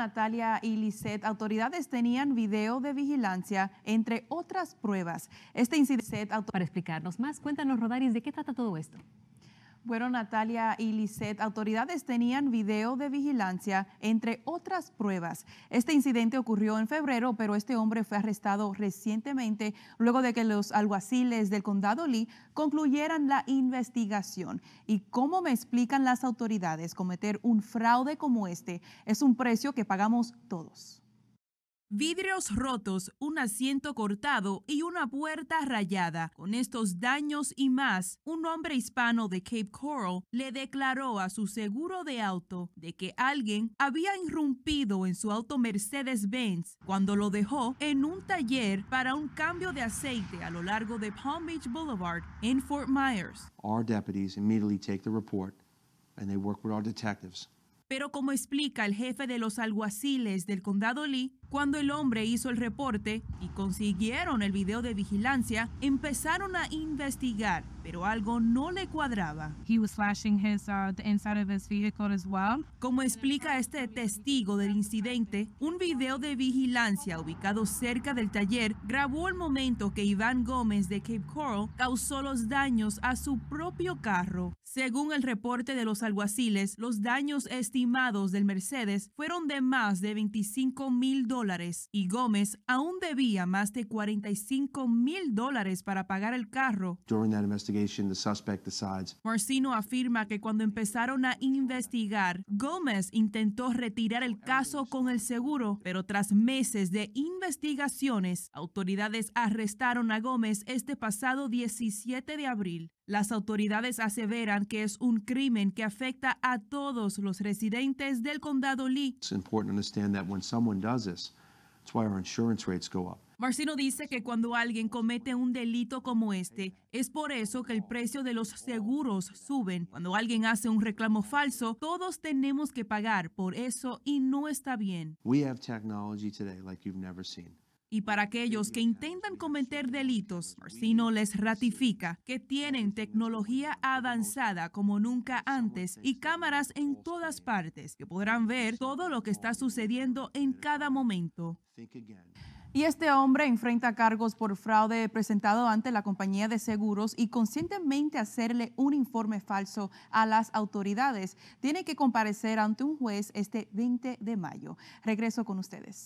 Natalia y Lisset, autoridades tenían video de vigilancia, entre otras pruebas. Este incidente... Para explicarnos más, cuéntanos, Rodaris, ¿de qué trata todo esto? Bueno, Natalia y Lisette, autoridades tenían video de vigilancia, entre otras pruebas. Este incidente ocurrió en febrero, pero este hombre fue arrestado recientemente luego de que los alguaciles del condado Lee concluyeran la investigación. ¿Y cómo me explican las autoridades cometer un fraude como este? Es un precio que pagamos todos. Vidrios rotos, un asiento cortado y una puerta rayada. Con estos daños y más, un hombre hispano de Cape Coral le declaró a su seguro de auto de que alguien había irrumpido en su auto Mercedes-Benz cuando lo dejó en un taller para un cambio de aceite a lo largo de Palm Beach Boulevard en Fort Myers. Our deputies immediately take the report and they work with detectives. Pero como explica el jefe de los alguaciles del condado Lee, cuando el hombre hizo el reporte y consiguieron el video de vigilancia, empezaron a investigar, pero algo no le cuadraba. Como explica este testigo del incidente, un video de vigilancia ubicado cerca del taller grabó el momento que Iván Gómez de Cape Coral causó los daños a su propio carro. Según el reporte de los alguaciles, los daños estimados del Mercedes fueron de más de 25 mil dólares y Gómez aún debía más de 45 mil dólares para pagar el carro. Marcino afirma que cuando empezaron a investigar, Gómez intentó retirar el caso con el seguro, pero tras meses de investigaciones, autoridades arrestaron a Gómez este pasado 17 de abril. Las autoridades aseveran que es un crimen que afecta a todos los residentes del condado Lee. Marcino dice que cuando alguien comete un delito como este, es por eso que el precio de los seguros suben. Cuando alguien hace un reclamo falso, todos tenemos que pagar por eso y no está bien. We have technology today like you've never y para aquellos que intentan cometer delitos, si no les ratifica que tienen tecnología avanzada como nunca antes y cámaras en todas partes que podrán ver todo lo que está sucediendo en cada momento. Y este hombre enfrenta cargos por fraude presentado ante la compañía de seguros y conscientemente hacerle un informe falso a las autoridades. Tiene que comparecer ante un juez este 20 de mayo. Regreso con ustedes.